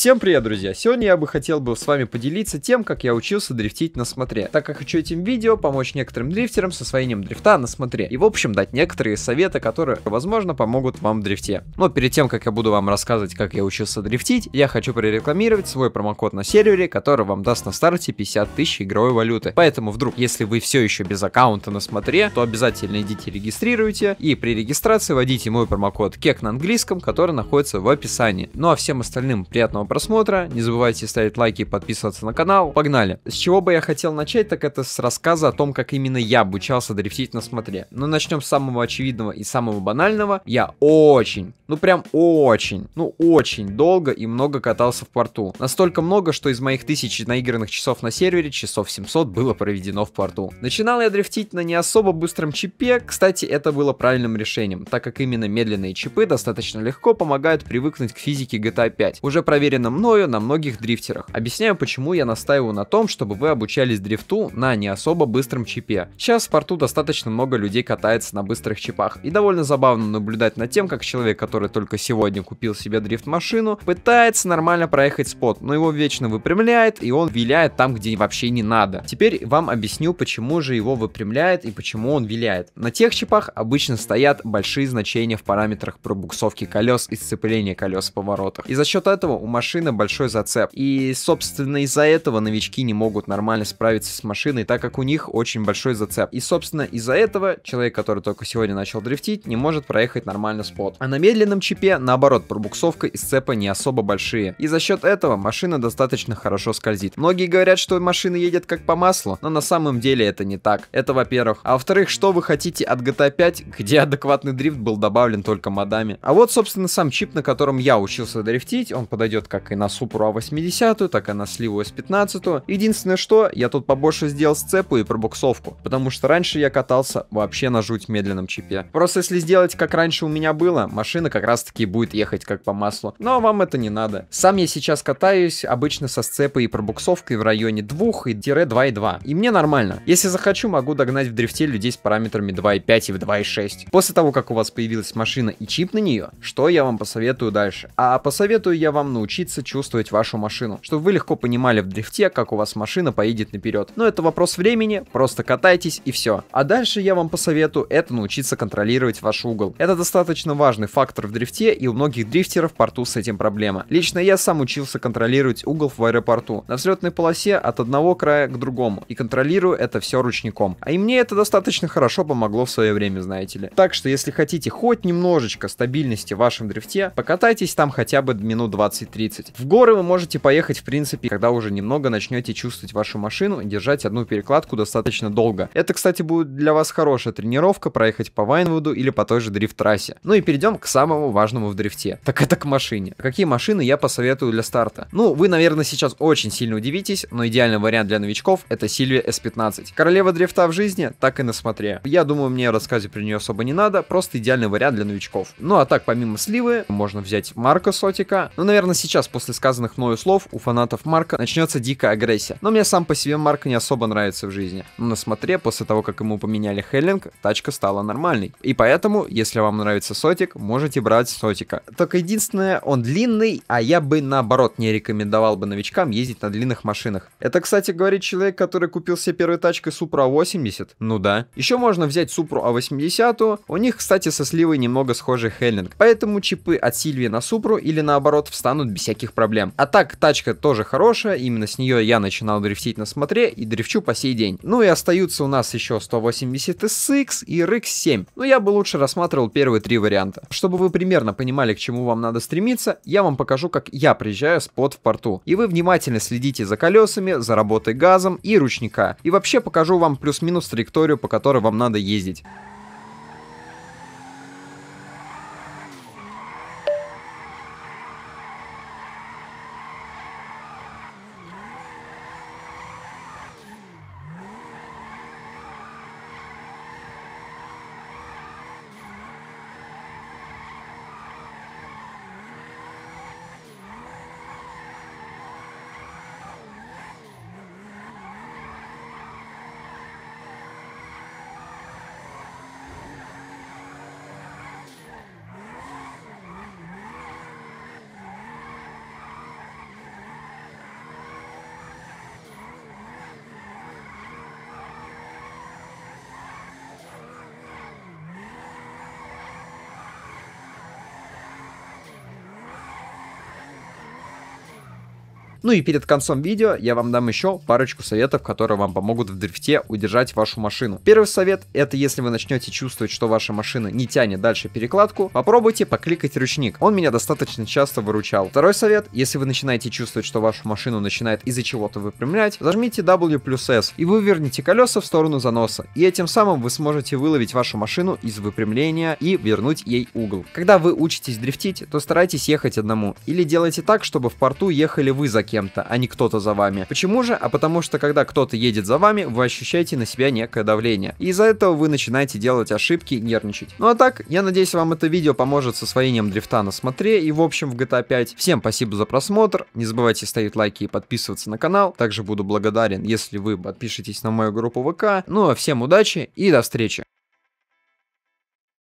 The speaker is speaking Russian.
Всем привет, друзья! Сегодня я бы хотел бы с вами поделиться тем, как я учился дрифтить на смотре, так как хочу этим видео помочь некоторым дрифтерам с освоением дрифта на смотре и в общем дать некоторые советы, которые, возможно, помогут вам в дрифте. Но перед тем, как я буду вам рассказывать, как я учился дрифтить, я хочу прорекламировать свой промокод на сервере, который вам даст на старте 50 тысяч игровой валюты. Поэтому вдруг, если вы все еще без аккаунта на смотре, то обязательно идите регистрируйте и при регистрации вводите мой промокод кек на английском, который находится в описании. Ну а всем остальным приятного просмотра, не забывайте ставить лайки и подписываться на канал. Погнали! С чего бы я хотел начать, так это с рассказа о том, как именно я обучался дрифтить на смотре. Но начнем с самого очевидного и самого банального. Я очень, ну прям очень, ну очень долго и много катался в порту. Настолько много, что из моих тысяч наигранных часов на сервере часов 700 было проведено в порту. Начинал я дрифтить на не особо быстром чипе, кстати, это было правильным решением, так как именно медленные чипы достаточно легко помогают привыкнуть к физике GTA 5. Уже проверен проверено мною на многих дрифтерах. Объясняю, почему я настаиваю на том, чтобы вы обучались дрифту на не особо быстром чипе. Сейчас в порту достаточно много людей катается на быстрых чипах, и довольно забавно наблюдать над тем, как человек, который только сегодня купил себе дрифт-машину, пытается нормально проехать спот, но его вечно выпрямляет, и он виляет там, где вообще не надо. Теперь вам объясню, почему же его выпрямляет и почему он виляет. На тех чипах обычно стоят большие значения в параметрах пробуксовки колес и сцепления колес в поворотах. И за счет этого у машины машина большой зацеп. И, собственно, из-за этого новички не могут нормально справиться с машиной, так как у них очень большой зацеп. И, собственно, из-за этого человек, который только сегодня начал дрифтить, не может проехать нормально спот. А на медленном чипе, наоборот, пробуксовка и сцепа не особо большие. И за счет этого машина достаточно хорошо скользит. Многие говорят, что машины едет как по маслу, но на самом деле это не так. Это во-первых. А во-вторых, что вы хотите от GTA 5, где адекватный дрифт был добавлен только модами. А вот, собственно, сам чип, на котором я учился дрифтить, он подойдет как как и на Супру А80, так и на Сливу С15. А Единственное что, я тут побольше сделал сцепу и пробуксовку, потому что раньше я катался вообще на жуть медленном чипе. Просто если сделать как раньше у меня было, машина как раз таки будет ехать как по маслу. Но вам это не надо. Сам я сейчас катаюсь обычно со сцепой и пробуксовкой в районе 2 и 2,2. И мне нормально. Если захочу, могу догнать в дрифте людей с параметрами 2,5 и в 2,6. После того, как у вас появилась машина и чип на нее, что я вам посоветую дальше? А посоветую я вам научиться научиться чувствовать вашу машину, чтобы вы легко понимали в дрифте, как у вас машина поедет наперед. Но это вопрос времени, просто катайтесь и все. А дальше я вам посоветую это научиться контролировать ваш угол. Это достаточно важный фактор в дрифте и у многих дрифтеров в порту с этим проблема. Лично я сам учился контролировать угол в аэропорту на взлетной полосе от одного края к другому и контролирую это все ручником. А и мне это достаточно хорошо помогло в свое время, знаете ли. Так что если хотите хоть немножечко стабильности в вашем дрифте, покатайтесь там хотя бы минут 20-30. 30. В горы вы можете поехать, в принципе, когда уже немного начнете чувствовать вашу машину, и держать одну перекладку достаточно долго. Это, кстати, будет для вас хорошая тренировка, проехать по Вайнвуду или по той же дрифт-трассе. Ну и перейдем к самому важному в дрифте. Так это к машине. Какие машины я посоветую для старта? Ну, вы, наверное, сейчас очень сильно удивитесь, но идеальный вариант для новичков это Сильвия S15. Королева дрифта в жизни, так и на смотре. Я думаю, мне рассказывать про нее особо не надо, просто идеальный вариант для новичков. Ну а так, помимо сливы, можно взять Марка Сотика. Ну, наверное, сейчас сейчас после сказанных мною слов у фанатов Марка начнется дикая агрессия. Но мне сам по себе Марк не особо нравится в жизни. Но на смотре, после того, как ему поменяли Хеллинг, тачка стала нормальной. И поэтому, если вам нравится сотик, можете брать сотика. Только единственное, он длинный, а я бы наоборот не рекомендовал бы новичкам ездить на длинных машинах. Это, кстати, говорит человек, который купил себе первой тачкой Supra 80. Ну да. Еще можно взять Супру а 80 У них, кстати, со сливой немного схожий Хеллинг. Поэтому чипы от Сильвии на Супру или наоборот встанут беседой всяких проблем. А так, тачка тоже хорошая, именно с нее я начинал дрифтить на смотре и дрифчу по сей день. Ну и остаются у нас еще 180 SX и RX7, но ну, я бы лучше рассматривал первые три варианта. Чтобы вы примерно понимали, к чему вам надо стремиться, я вам покажу, как я приезжаю с под в порту. И вы внимательно следите за колесами, за работой газом и ручника. И вообще покажу вам плюс-минус траекторию, по которой вам надо ездить. Ну и перед концом видео я вам дам еще парочку советов, которые вам помогут в дрифте удержать вашу машину. Первый совет это если вы начнете чувствовать, что ваша машина не тянет дальше перекладку, попробуйте покликать ручник. Он меня достаточно часто выручал. Второй совет, если вы начинаете чувствовать, что вашу машину начинает из-за чего-то выпрямлять, зажмите W плюс S и вы верните колеса в сторону заноса. И этим самым вы сможете выловить вашу машину из выпрямления и вернуть ей угол. Когда вы учитесь дрифтить, то старайтесь ехать одному или делайте так, чтобы в порту ехали вы за кем-то, а не кто-то за вами. Почему же? А потому что, когда кто-то едет за вами, вы ощущаете на себя некое давление. И из-за этого вы начинаете делать ошибки, нервничать. Ну а так, я надеюсь, вам это видео поможет с освоением дрифта на смотре и в общем в GTA 5. Всем спасибо за просмотр, не забывайте ставить лайки и подписываться на канал. Также буду благодарен, если вы подпишетесь на мою группу ВК. Ну а всем удачи и до встречи.